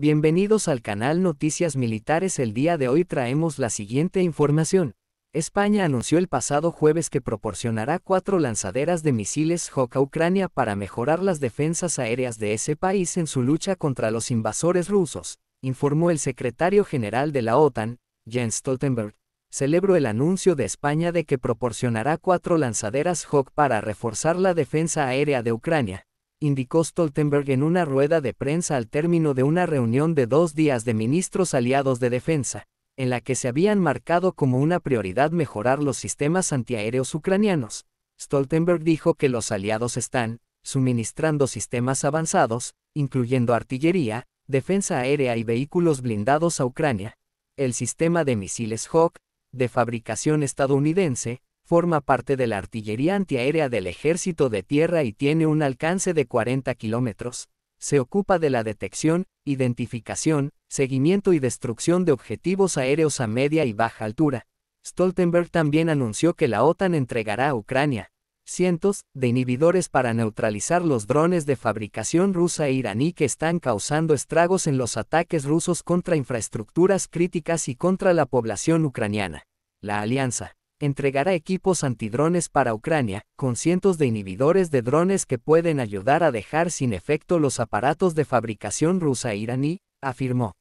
Bienvenidos al canal Noticias Militares. El día de hoy traemos la siguiente información. España anunció el pasado jueves que proporcionará cuatro lanzaderas de misiles Hawk a Ucrania para mejorar las defensas aéreas de ese país en su lucha contra los invasores rusos, informó el secretario general de la OTAN, Jens Stoltenberg. Celebro el anuncio de España de que proporcionará cuatro lanzaderas Hawk para reforzar la defensa aérea de Ucrania, indicó Stoltenberg en una rueda de prensa al término de una reunión de dos días de ministros aliados de defensa, en la que se habían marcado como una prioridad mejorar los sistemas antiaéreos ucranianos. Stoltenberg dijo que los aliados están suministrando sistemas avanzados, incluyendo artillería, defensa aérea y vehículos blindados a Ucrania. El sistema de misiles Hawk, de fabricación estadounidense, forma parte de la artillería antiaérea del Ejército de Tierra y tiene un alcance de 40 kilómetros. Se ocupa de la detección, identificación, seguimiento y destrucción de objetivos aéreos a media y baja altura. Stoltenberg también anunció que la OTAN entregará a Ucrania cientos de inhibidores para neutralizar los drones de fabricación rusa e iraní que están causando estragos en los ataques rusos contra infraestructuras críticas y contra la población ucraniana. La alianza entregará equipos antidrones para Ucrania, con cientos de inhibidores de drones que pueden ayudar a dejar sin efecto los aparatos de fabricación rusa iraní, afirmó.